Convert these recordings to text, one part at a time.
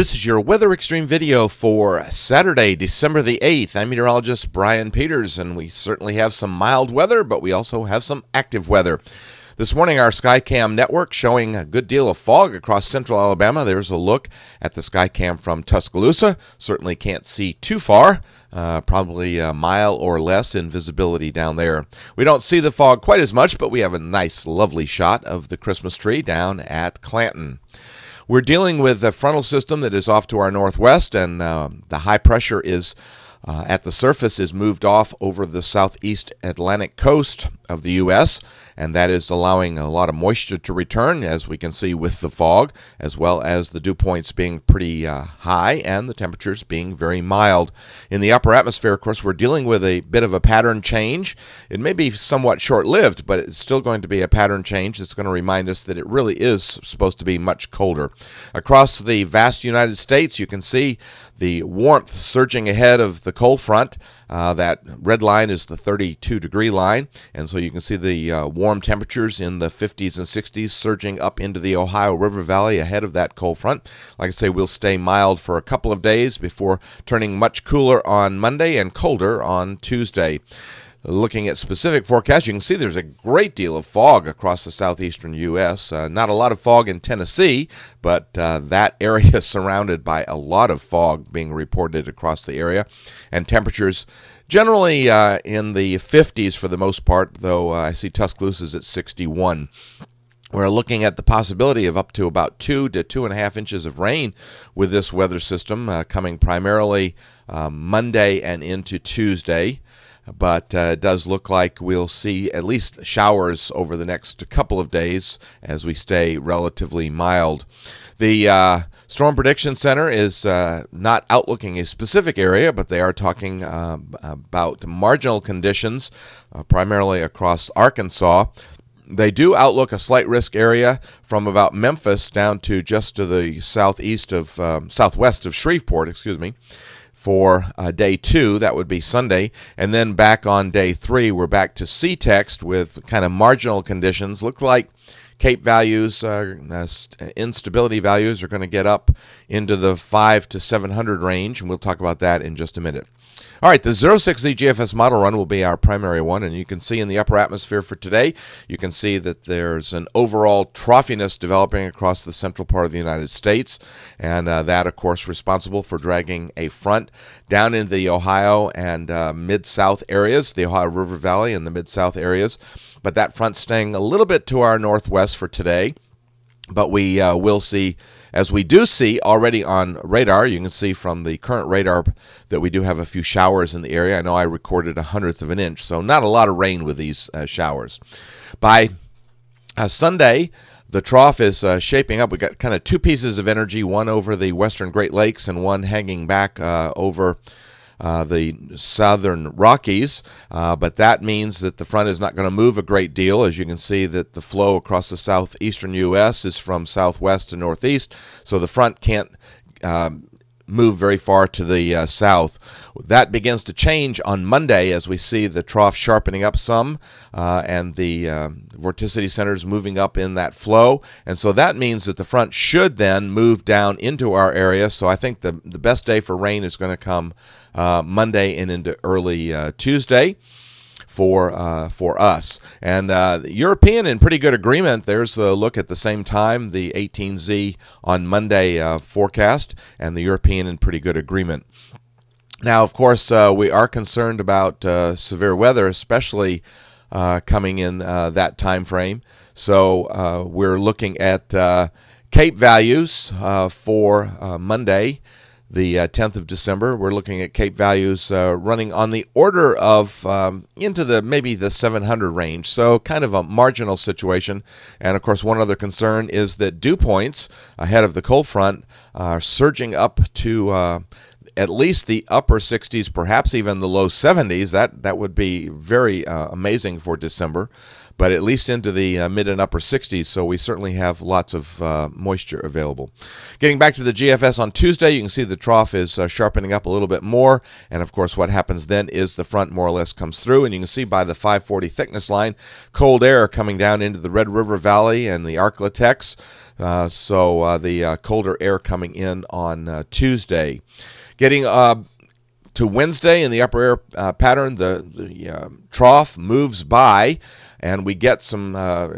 This is your Weather Extreme video for Saturday, December the 8th. I'm meteorologist Brian Peters, and we certainly have some mild weather, but we also have some active weather. This morning, our SkyCam network showing a good deal of fog across central Alabama. There's a look at the SkyCam from Tuscaloosa. Certainly can't see too far, uh, probably a mile or less in visibility down there. We don't see the fog quite as much, but we have a nice, lovely shot of the Christmas tree down at Clanton. We're dealing with a frontal system that is off to our northwest, and uh, the high pressure is uh, at the surface is moved off over the southeast Atlantic coast of the U.S., and that is allowing a lot of moisture to return, as we can see with the fog, as well as the dew points being pretty uh, high and the temperatures being very mild. In the upper atmosphere, of course, we're dealing with a bit of a pattern change. It may be somewhat short lived, but it's still going to be a pattern change that's going to remind us that it really is supposed to be much colder. Across the vast United States, you can see the warmth surging ahead of the cold front. Uh, that red line is the 32 degree line, and so you can see the uh, warm temperatures in the 50s and 60s surging up into the Ohio River Valley ahead of that cold front. Like I say, we'll stay mild for a couple of days before turning much cooler on Monday and colder on Tuesday. Looking at specific forecasts, you can see there's a great deal of fog across the southeastern U.S. Uh, not a lot of fog in Tennessee, but uh, that area is surrounded by a lot of fog being reported across the area. And temperatures generally uh, in the 50s for the most part, though uh, I see Tuscaloosa's at 61. We're looking at the possibility of up to about two to two and a half inches of rain with this weather system uh, coming primarily uh, Monday and into Tuesday but uh, it does look like we'll see at least showers over the next couple of days as we stay relatively mild. The uh, Storm Prediction Center is uh, not outlooking a specific area, but they are talking uh, about marginal conditions, uh, primarily across Arkansas. They do outlook a slight risk area from about Memphis down to just to the southeast of um, southwest of Shreveport, excuse me for uh, day two. That would be Sunday. And then back on day three, we're back to C text with kind of marginal conditions. Look like Cape values, uh, uh, uh instability values are going to get up into the five to 700 range. And we'll talk about that in just a minute. All right, the 06Z GFS model run will be our primary one, and you can see in the upper atmosphere for today, you can see that there's an overall troughiness developing across the central part of the United States, and uh, that, of course, responsible for dragging a front down into the Ohio and uh, mid-south areas, the Ohio River Valley and the mid-south areas, but that front staying a little bit to our northwest for today, but we uh, will see as we do see already on radar, you can see from the current radar that we do have a few showers in the area. I know I recorded a hundredth of an inch, so not a lot of rain with these uh, showers. By uh, Sunday, the trough is uh, shaping up. We've got kind of two pieces of energy, one over the western Great Lakes and one hanging back uh, over uh, the southern Rockies, uh, but that means that the front is not going to move a great deal. As you can see, that the flow across the southeastern U.S. is from southwest to northeast, so the front can't um, move very far to the uh, south. That begins to change on Monday as we see the trough sharpening up some uh, and the uh, vorticity centers moving up in that flow. And so that means that the front should then move down into our area. So I think the, the best day for rain is going to come uh, Monday and into early uh, Tuesday for uh, for us. And uh, European in pretty good agreement. There's a look at the same time, the 18Z on Monday uh, forecast, and the European in pretty good agreement. Now, of course, uh, we are concerned about uh, severe weather, especially. Uh, coming in that time frame, so we're looking at Cape values for Monday the 10th uh, of December. We're looking at Cape values uh, running on the order of um, into the maybe the 700 range, so kind of a marginal situation. And of course, one other concern is that dew points ahead of the cold front are surging up to uh, at least the upper 60s, perhaps even the low 70s. That that would be very uh, amazing for December, but at least into the uh, mid and upper 60s. So we certainly have lots of uh, moisture available. Getting back to the GFS on Tuesday, you can see the trough is uh, sharpening up a little bit more, and of course, what happens then is the front more or less comes through, and you can see by the 540 thickness line, cold air coming down into the Red River Valley and the Arklatex. Uh, so uh, the colder air coming in on Tuesday. Getting uh, to Wednesday in the upper air uh, pattern, the, the uh, trough moves by, and we get some uh,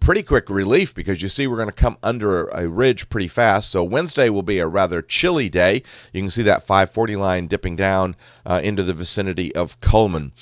pretty quick relief because you see we're going to come under a ridge pretty fast. So Wednesday will be a rather chilly day. You can see that 540 line dipping down uh, into the vicinity of Coleman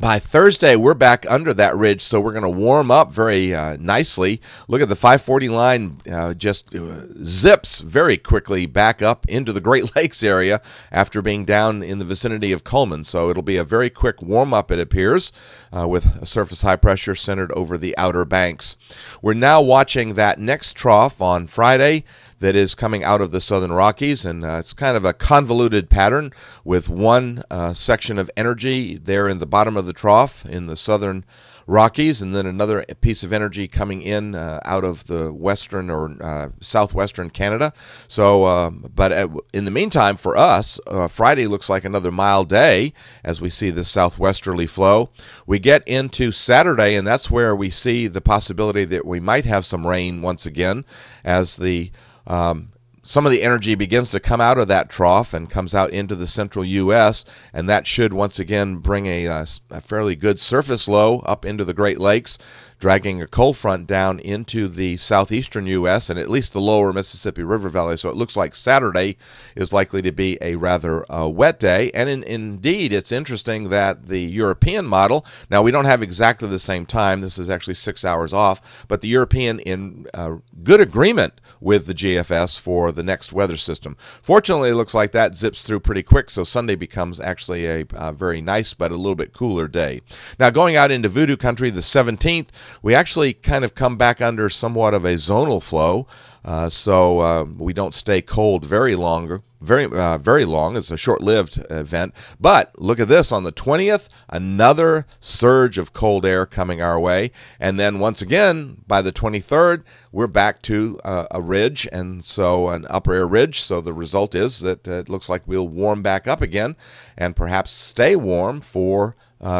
by Thursday, we're back under that ridge, so we're going to warm up very uh, nicely. Look at the 540 line uh, just uh, zips very quickly back up into the Great Lakes area after being down in the vicinity of Coleman. So it'll be a very quick warm up, it appears, uh, with surface high pressure centered over the Outer Banks. We're now watching that next trough on Friday that is coming out of the southern Rockies, and uh, it's kind of a convoluted pattern with one uh, section of energy there in the bottom of the trough in the southern Rockies, and then another piece of energy coming in uh, out of the western or uh, southwestern Canada. So, um, but at, uh, in the meantime, for us, uh, Friday looks like another mild day as we see this southwesterly flow. We get into Saturday, and that's where we see the possibility that we might have some rain once again as the um, some of the energy begins to come out of that trough and comes out into the central U.S., and that should once again bring a, uh, a, fairly good surface low up into the Great Lakes, dragging a cold front down into the southeastern U.S. and at least the lower Mississippi River Valley. So it looks like Saturday is likely to be a rather uh, wet day. And in, indeed, it's interesting that the European model, now we don't have exactly the same time, this is actually six hours off, but the European in uh, good agreement with the GFS for the next weather system. Fortunately, it looks like that zips through pretty quick, so Sunday becomes actually a uh, very nice but a little bit cooler day. Now, going out into Voodoo country, the 17th, we actually kind of come back under somewhat of a zonal flow. Uh, so uh, we don't stay cold very longer, very uh, very long. It's a short-lived event. But look at this on the 20th, another surge of cold air coming our way, and then once again by the 23rd, we're back to uh, a ridge, and so an upper air ridge. So the result is that uh, it looks like we'll warm back up again, and perhaps stay warm for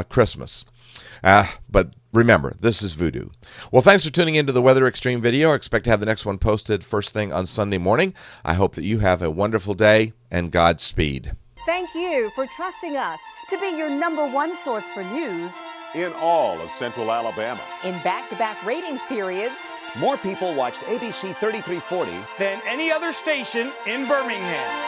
Christmas. Ah, uh, but remember, this is voodoo. Well, thanks for tuning into the Weather Extreme video. I expect to have the next one posted first thing on Sunday morning. I hope that you have a wonderful day and Godspeed. Thank you for trusting us to be your number one source for news in all of Central Alabama. In back to back ratings periods, more people watched ABC 3340 than any other station in Birmingham.